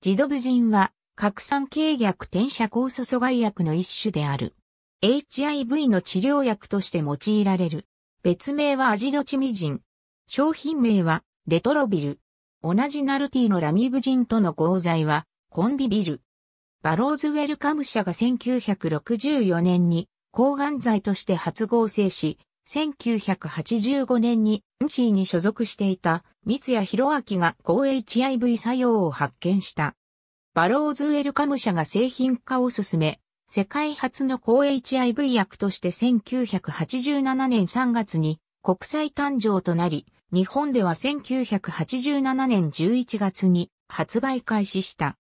ジドブジンは、核酸系薬転写酵素阻害薬の一種である。HIV の治療薬として用いられる。別名はアジドチミジン。商品名は、レトロビル。同じナルティのラミブジンとの合剤は、コンビビル。バローズウェルカム社が1964年に、抗がん剤として初合成し、1985年に、ンチーに所属していた、三谷博明が高 HIV 作用を発見した。バローズウェルカム社が製品化を進め、世界初の高 HIV 薬として1987年3月に国際誕生となり、日本では1987年11月に発売開始した。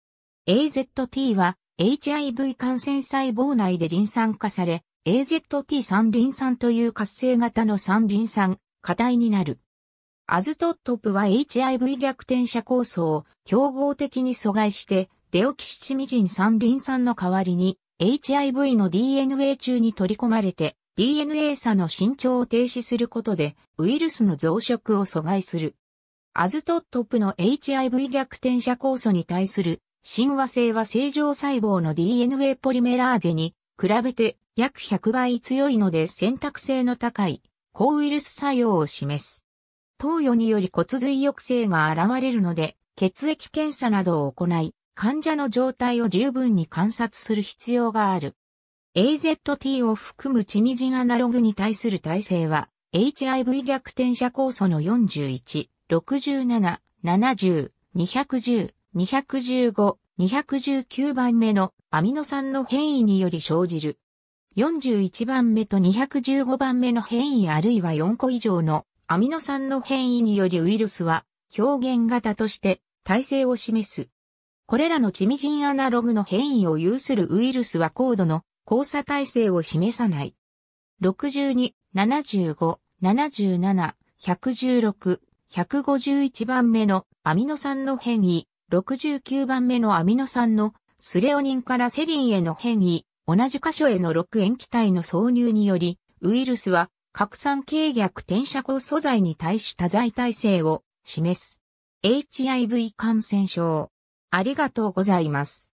AZT は HIV 感染細胞内で臨酸化され、AZT 三輪酸という活性型の三輪酸、課題になる。アズトットプは HIV 逆転者酵素を競合的に阻害して、デオキシチミジン三輪酸の代わりに、HIV の DNA 中に取り込まれて、DNA 差の伸長を停止することで、ウイルスの増殖を阻害する。アズトットプの HIV 逆転者酵素に対する親和性は正常細胞の DNA ポリメラーゼに比べて約100倍強いので選択性の高い抗ウイルス作用を示す。投与により骨髄抑制が現れるので、血液検査などを行い、患者の状態を十分に観察する必要がある。AZT を含むチミジンアナログに対する耐性は、HIV 逆転者酵素の41、67、70、210、215、219番目のアミノ酸の変異により生じる。41番目と215番目の変異あるいは4個以上のアミノ酸の変異によりウイルスは表現型として耐性を示す。これらのチミジンアナログの変異を有するウイルスは高度の交差耐性を示さない。62、75、77、116、151番目のアミノ酸の変異、69番目のアミノ酸のスレオニンからセリンへの変異、同じ箇所への6塩基体の挿入により、ウイルスは核酸契逆転写後、素材に対し多剤耐性を示す。HIV 感染症。ありがとうございます。